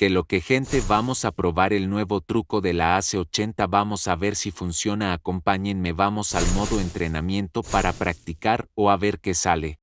que lo que gente vamos a probar el nuevo truco de la AC80 vamos a ver si funciona acompáñenme vamos al modo entrenamiento para practicar o a ver qué sale.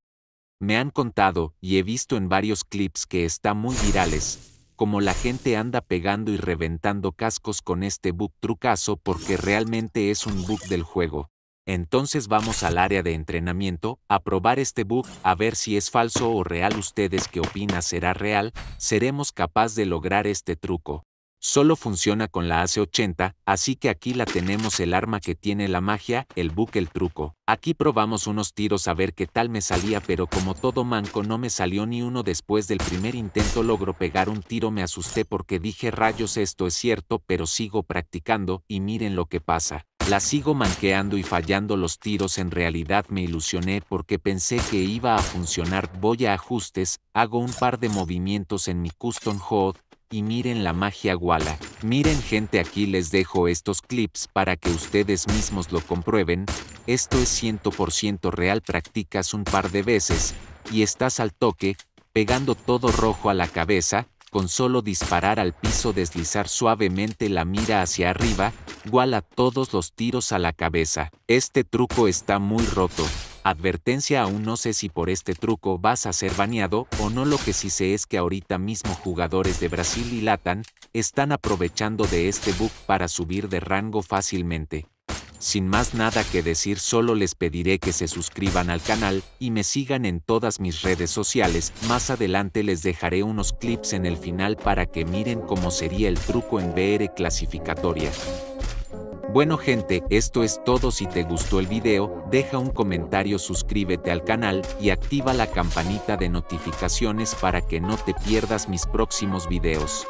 Me han contado y he visto en varios clips que está muy virales, como la gente anda pegando y reventando cascos con este bug trucazo porque realmente es un bug del juego entonces vamos al área de entrenamiento a probar este bug, a ver si es falso o real. Ustedes qué opinan será real, seremos capaz de lograr este truco. Solo funciona con la AC80, así que aquí la tenemos el arma que tiene la magia, el bug, el truco. Aquí probamos unos tiros a ver qué tal me salía pero como todo manco no me salió ni uno después del primer intento logro pegar un tiro me asusté porque dije rayos esto es cierto pero sigo practicando y miren lo que pasa. La sigo manqueando y fallando los tiros. En realidad me ilusioné porque pensé que iba a funcionar. Voy a ajustes, hago un par de movimientos en mi custom HOD y miren la magia guala Miren gente aquí les dejo estos clips para que ustedes mismos lo comprueben. Esto es 100% real. Practicas un par de veces y estás al toque, pegando todo rojo a la cabeza, con solo disparar al piso, deslizar suavemente la mira hacia arriba igual a todos los tiros a la cabeza. Este truco está muy roto. Advertencia aún no sé si por este truco vas a ser baneado o no lo que sí sé es que ahorita mismo jugadores de Brasil y Latan están aprovechando de este bug para subir de rango fácilmente. Sin más nada que decir solo les pediré que se suscriban al canal y me sigan en todas mis redes sociales, más adelante les dejaré unos clips en el final para que miren cómo sería el truco en BR clasificatoria. Bueno gente, esto es todo si te gustó el video, deja un comentario, suscríbete al canal y activa la campanita de notificaciones para que no te pierdas mis próximos videos.